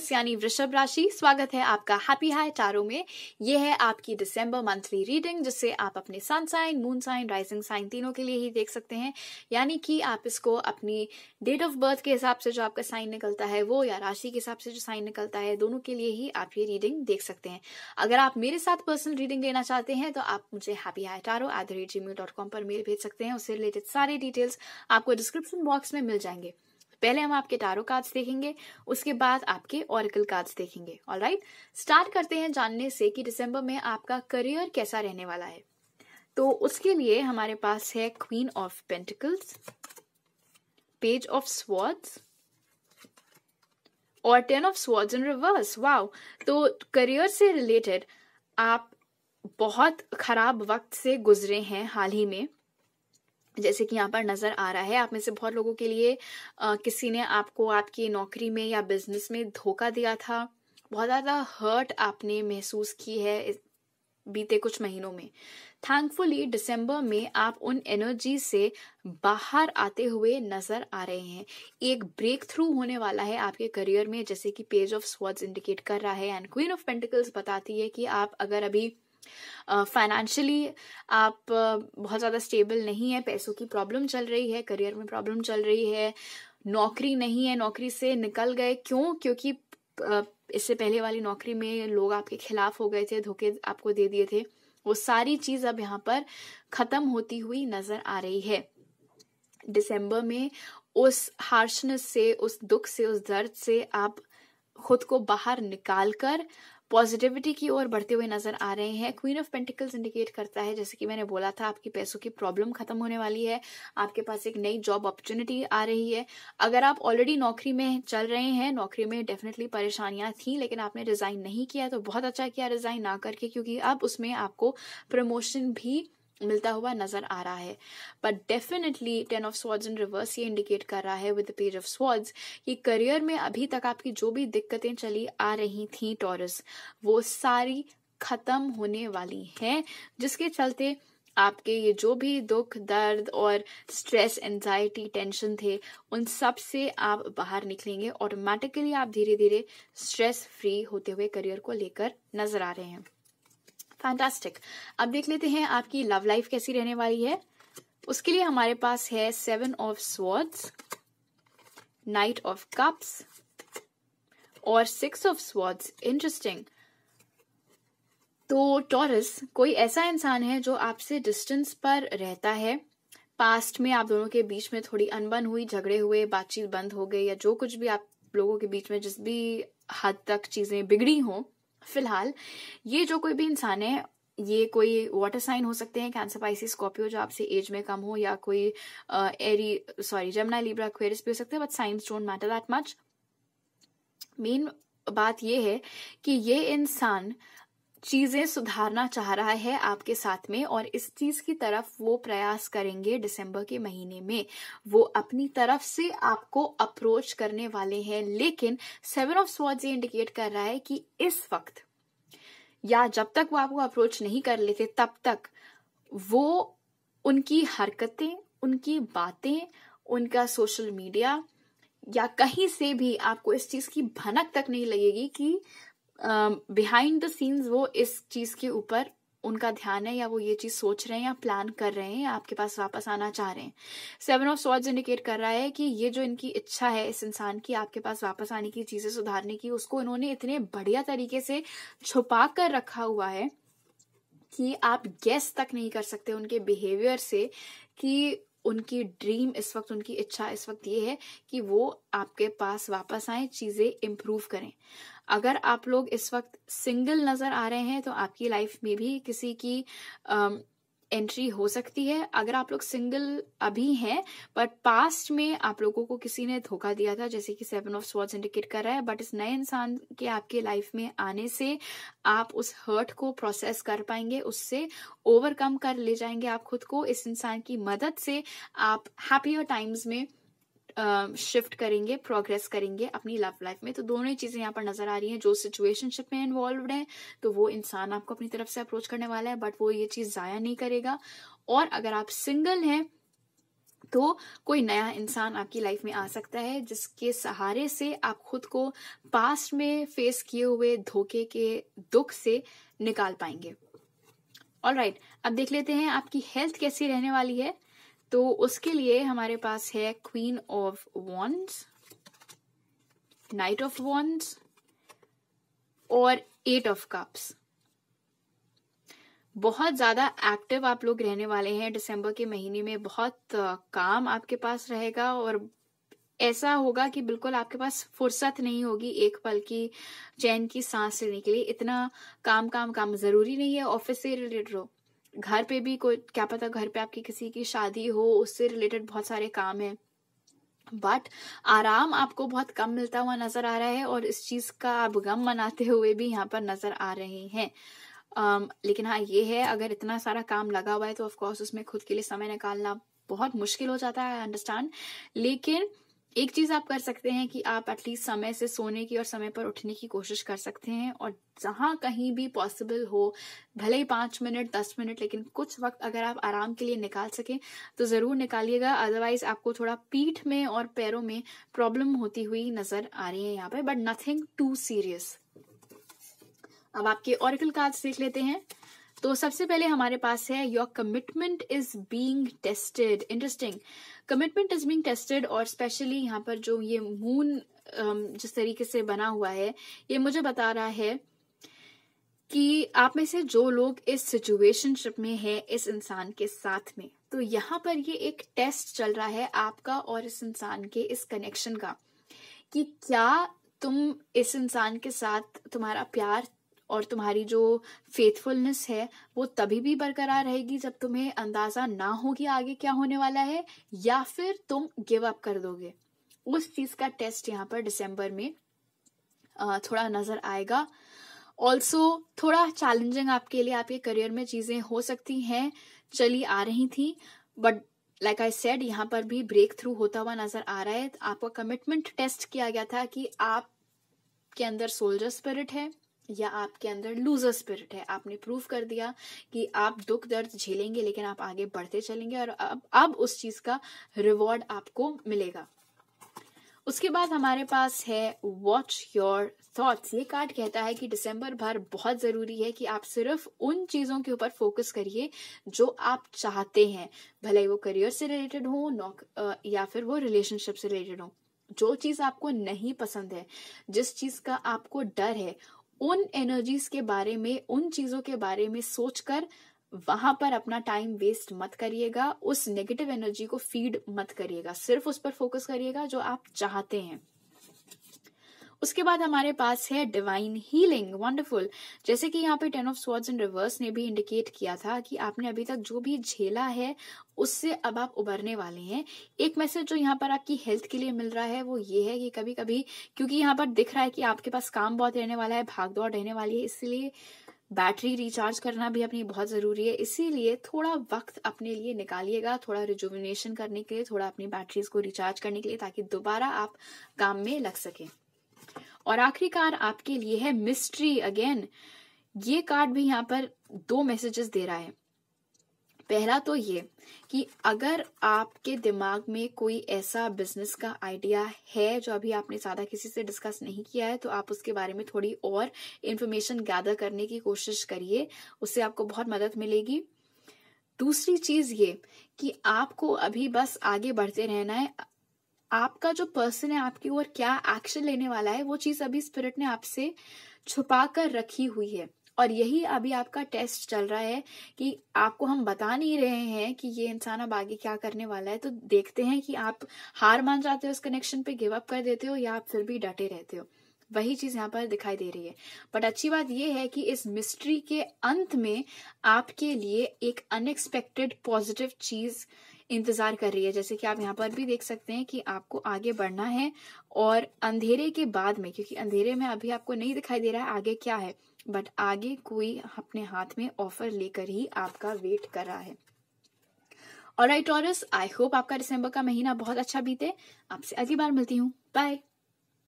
मेषरास यानी वृषभ राशि स्वागत है आपका हैप्पी हाई टारो में ये है आपकी दिसंबर मंथली रीडिंग जिससे आप अपने sun sign moon sign rising sign तीनों के लिए ही देख सकते हैं यानी कि आप इसको अपनी डेट ऑफ बर्थ के हिसाब से जो आपका साइन निकलता है वो या राशि के हिसाब से जो साइन निकलता है दोनों के लिए ही आप ये रीडिंग देख सकते हैं अगर आप मेरे साथ पर्सनल रीडिंग लेना चाहते हैं तो आप मुझे happy high tarot at the rate gmail dot com पर मेल भेज सकते हैं उससे रिलेटेड सारे डिटेल्स आपको डिस्क्रिप्शन बॉक्स में मिल जाएंगे पहले हम आपके टारो कार्ड्स देखेंगे उसके बाद आपके ऑरिकल कार्ड्स देखेंगे ऑल राइट स्टार्ट करते हैं जानने से कि दिसंबर में आपका करियर कैसा रहने वाला है तो उसके लिए हमारे पास है queen of pentacles page of swords और ten of swords in reverse wow तो करियर से रिलेटेड आप बहुत खराब वक्त से गुजरे हैं हाल ही में जैसे कि यहाँ पर नज़र आ रहा है आप में से बहुत लोगों के लिए आ, किसी ने आपको आपकी नौकरी में या बिजनेस में धोखा दिया था बहुत ज़्यादा हर्ट आपने महसूस की है बीते कुछ महीनों में थैंकफुली दिसंबर में आप उन एनर्जी से बाहर आते हुए नजर आ रहे हैं एक ब्रेक थ्रू होने वाला है आपके करियर में जैसे कि पेज ऑफ स्वर्ड्स इंडिकेट कर रहा है एंड क्वीन ऑफ पेंटिकल्स बताती है कि आप अगर अभी फाइनेंशियली uh, आप uh, बहुत ज़्यादा स्टेबल नहीं है पैसों की प्रॉब्लम चल रही है करियर में प्रॉब्लम चल रही है नौकरी नहीं है नौकरी से निकल गए क्यों क्योंकि uh, इससे पहले वाली नौकरी में लोग आपके खिलाफ हो गए थे धोखे आपको दे दिए थे वो सारी चीज़ अब यहाँ पर ख़त्म होती हुई नज़र आ रही है दिसंबर में उस हार्शनेस से उस दुख से उस दर्द से आप खुद को बाहर निकाल कर पॉजिटिविटी की ओर बढ़ते हुए नजर आ रहे हैं क्वीन ऑफ पेंटिकल्स इंडिकेट करता है जैसे कि मैंने बोला था आपकी पैसों की प्रॉब्लम खत्म होने वाली है आपके पास एक नई जॉब अपॉर्चुनिटी आ रही है अगर आप ऑलरेडी नौकरी में चल रहे हैं नौकरी में डेफिनेटली परेशानियां थी लेकिन आपने रिजाइन नहीं किया तो बहुत अच्छा किया रिजाइन ना करके क्योंकि अब उसमें आपको प्रमोशन भी मिलता हुआ नजर आ रहा है but definitely ten of swords in reverse ये इंडिकेट कर रहा है विद पेज ऑफ स्वॉर्ड्स कि करियर में अभी तक आपकी जो भी दिक्कतें चली आ रही थी टॉरस वो सारी खत्म होने वाली हैं जिसके चलते आपके ये जो भी दुख दर्द और स्ट्रेस एंजाइटी टेंशन थे उन सब से आप बाहर निकलेंगे ऑटोमेटिकली आप धीरे धीरे स्ट्रेस फ्री होते हुए करियर को लेकर नजर आ रहे हैं फैंटास्टिक अब देख लेते हैं आपकी लव लाइफ कैसी रहने वाली है उसके लिए हमारे पास है seven of swords knight of cups और सिक्स ऑफ स्वॉर्ड्स इंटरेस्टिंग तो टॉरस कोई ऐसा इंसान है जो आपसे डिस्टेंस पर रहता है पास्ट में आप दोनों के बीच में थोड़ी अनबन हुई झगड़े हुए बातचीत बंद हो गई या जो कुछ भी आप लोगों के बीच में जिस भी हद तक चीजें बिगड़ी हों फिलहाल ये जो कोई भी इंसान है ये कोई वाटर साइन हो सकते हैं कैंसर पाइसिस स्कॉर्पियो जो आपसे एज में कम हो या कोई एरी सॉरी जमुना लिब्रा क्वेरिस भी हो सकते हैं but signs don't matter that much main बात ये है कि ये इंसान चीजें सुधारना चाह रहा है आपके साथ में और इस चीज की तरफ वो प्रयास करेंगे दिसंबर के महीने में वो अपनी तरफ से आपको अप्रोच करने वाले हैं लेकिन सेवन ऑफ स्वाज ये इंडिकेट कर रहा है कि इस वक्त या जब तक वो आपको अप्रोच नहीं कर लेते तब तक वो उनकी हरकतें उनकी बातें उनका सोशल मीडिया या कहीं से भी आपको इस चीज की भनक तक नहीं लगेगी कि बिहाइंड द सीन्स वो इस चीज के ऊपर उनका ध्यान है या वो ये चीज सोच रहे हैं या प्लान कर रहे हैं या आपके पास वापस आना चाह रहे हैं सेवन ऑफ सॉर्ड्स इंडिकेट कर रहा है कि ये जो इनकी इच्छा है इस इंसान की आपके पास वापस आने की चीजें सुधारने की उसको इन्होंने इतने बढ़िया तरीके से छुपा कर रखा हुआ है कि आप गेस तक नहीं कर सकते उनके बिहेवियर से कि उनकी ड्रीम इस वक्त उनकी इच्छा इस वक्त ये है कि वो आपके पास वापस आए चीज़ें इम्प्रूव करें अगर आप लोग इस वक्त सिंगल नज़र आ रहे हैं तो आपकी लाइफ में भी किसी की एंट्री हो सकती है अगर आप लोग सिंगल अभी हैं बट पास्ट में आप लोगों को किसी ने धोखा दिया था जैसे कि सेवन ऑफ स्वॉर्ड्स इंडिकेट कर रहा है बट इस नए इंसान के आपके लाइफ में आने से आप उस हर्ट को प्रोसेस कर पाएंगे उससे ओवरकम कर ले जाएंगे आप खुद को इस इंसान की मदद से आप हैप्पियर टाइम्स में शिफ्ट करेंगे प्रोग्रेस करेंगे अपनी लव लाइफ में तो दोनों ही चीजें यहाँ पर नजर आ रही हैं जो सिचुएशनशिप में इन्वॉल्व है तो वो इंसान आपको अपनी तरफ से अप्रोच करने वाला है बट वो ये चीज जाया नहीं करेगा और अगर आप सिंगल हैं तो कोई नया इंसान आपकी लाइफ में आ सकता है जिसके सहारे से आप खुद को पास्ट में फेस किए हुए धोखे के दुख से निकाल पाएंगे ऑल राइट right, अब देख लेते हैं आपकी हेल्थ कैसी रहने वाली है तो उसके लिए हमारे पास है queen of wands knight of wands और एट ऑफ कप्स बहुत ज्यादा एक्टिव आप लोग रहने वाले हैं दिसंबर के महीने में बहुत काम आपके पास रहेगा और ऐसा होगा कि बिल्कुल आपके पास फुर्सत नहीं होगी एक पल की चैन की सांस लेने के लिए इतना काम काम काम जरूरी नहीं है ऑफिस से रिलेटेड हो घर पे भी कोई क्या पता घर पे आपकी किसी की शादी हो उससे रिलेटेड बहुत सारे काम है बट आराम आपको बहुत कम मिलता हुआ नजर आ रहा है और इस चीज का आप गम मनाते हुए भी यहाँ पर नजर आ रहे हैं um, लेकिन हाँ ये है अगर इतना सारा काम लगा हुआ है तो ऑफकोर्स उसमें खुद के लिए समय निकालना बहुत मुश्किल हो जाता है अंडरस्टैंड लेकिन एक चीज आप कर सकते हैं कि आप एटलीस्ट समय से सोने की और समय पर उठने की कोशिश कर सकते हैं और जहां कहीं भी पॉसिबल हो भले ही पांच मिनट दस मिनट लेकिन कुछ वक्त अगर आप आराम के लिए निकाल सके तो जरूर निकालिएगा अदरवाइज आपको थोड़ा पीठ में और पैरों में प्रॉब्लम होती हुई नजर आ रही है यहाँ पे बट नथिंग टू सीरियस अब आपके ऑरिकल कार्ड देख लेते हैं तो सबसे पहले हमारे पास है your commitment is being tested interesting commitment is being tested और स्पेशली यहाँ पर जो ये मून um, जिस तरीके से बना हुआ है ये मुझे बता रहा है कि आप में से जो लोग इस सिचुएशनशिप में है इस इंसान के साथ में तो यहाँ पर ये एक टेस्ट चल रहा है आपका और इस इंसान के इस कनेक्शन का कि क्या तुम इस इंसान के साथ तुम्हारा प्यार और तुम्हारी जो फेथफुलनेस है वो तभी भी बरकरार रहेगी जब तुम्हें अंदाजा ना हो कि आगे क्या होने वाला है या फिर तुम गिव अप कर दोगे उस चीज का टेस्ट यहाँ पर दिसंबर में थोड़ा नजर आएगा ऑल्सो थोड़ा चैलेंजिंग आपके लिए आपके करियर में चीजें हो सकती हैं चली आ रही थी बट लाइक आई सेड यहाँ पर भी ब्रेक थ्रू होता हुआ नजर आ रहा है आपका कमिटमेंट टेस्ट किया गया था कि आप के अंदर सोल्जर स्पिरिट है या आपके अंदर लूजर स्पिरिट है आपने प्रूव कर दिया कि आप दुख दर्द झेलेंगे लेकिन आप आगे बढ़ते चलेंगे और अब अब उस चीज का रिवॉर्ड आपको मिलेगा उसके बाद हमारे पास है वॉच योर थॉट्स ये कार्ड कहता है कि दिसंबर भर बहुत ज़रूरी है कि आप सिर्फ उन चीज़ों के ऊपर फोकस करिए जो आप चाहते हैं भले वो करियर से रिलेटेड हो नौक या फिर वो रिलेशनशिप से रिलेटेड हो जो चीज़ आपको नहीं पसंद है जिस चीज़ का आपको डर है उन एनर्जीज के बारे में उन चीजों के बारे में सोचकर वहां पर अपना टाइम वेस्ट मत करिएगा उस नेगेटिव एनर्जी को फीड मत करिएगा सिर्फ उस पर फोकस करिएगा जो आप चाहते हैं उसके बाद हमारे पास है डिवाइन हीलिंग वंडरफुल जैसे कि यहाँ पे ten of swords in reverse ने भी इंडिकेट किया था कि आपने अभी तक जो भी झेला है उससे अब आप उभरने वाले हैं एक मैसेज जो यहाँ पर आपकी हेल्थ के लिए मिल रहा है वो ये है कि कभी कभी क्योंकि यहाँ पर दिख रहा है कि आपके पास काम बहुत रहने वाला है भाग दौड़ रहने वाली है इसलिए बैटरी रिचार्ज करना भी अपनी बहुत ज़रूरी है इसीलिए थोड़ा वक्त अपने लिए निकालिएगा थोड़ा रिजुविनेशन करने के लिए थोड़ा अपनी बैटरीज को रिचार्ज करने के लिए ताकि दोबारा आप काम में लग सकें और आखिरी कार्ड आपके लिए है मिस्ट्री अगेन ये कार्ड भी यहाँ पर दो मैसेजेस दे रहा है पहला तो ये कि अगर आपके दिमाग में कोई ऐसा बिजनेस का आइडिया है जो अभी आपने ज़्यादा किसी से डिस्कस नहीं किया है तो आप उसके बारे में थोड़ी और इन्फॉर्मेशन गैदर करने की कोशिश करिए उससे आपको बहुत मदद मिलेगी दूसरी चीज ये कि आपको अभी बस आगे बढ़ते रहना है आपका जो पर्सन है आपके ऊपर क्या एक्शन लेने वाला है वो चीज अभी स्पिरिट ने आपसे छुपा कर रखी हुई है और यही अभी आपका टेस्ट चल रहा है कि आपको हम बता नहीं रहे हैं कि ये इंसान अब आगे क्या करने वाला है तो देखते हैं कि आप हार मान जाते हो इस कनेक्शन पे गिव अप कर देते हो या आप फिर भी डटे रहते हो वही चीज यहाँ पर दिखाई दे रही है बट अच्छी बात यह है कि इस मिस्ट्री के अंत में आपके लिए एक अनएक्सपेक्टेड पॉजिटिव चीज इंतज़ार कर रही है जैसे कि आप यहाँ पर भी देख सकते हैं कि आपको आगे बढ़ना है और अंधेरे के बाद में क्योंकि अंधेरे में अभी आपको नहीं दिखाई दे रहा है आगे क्या है बट आगे कोई अपने हाथ में ऑफर लेकर ही आपका वेट कर रहा है और आई टॉरस आई होप आपका दिसंबर का महीना बहुत अच्छा बीते आपसे अगली बार मिलती हूँ बाय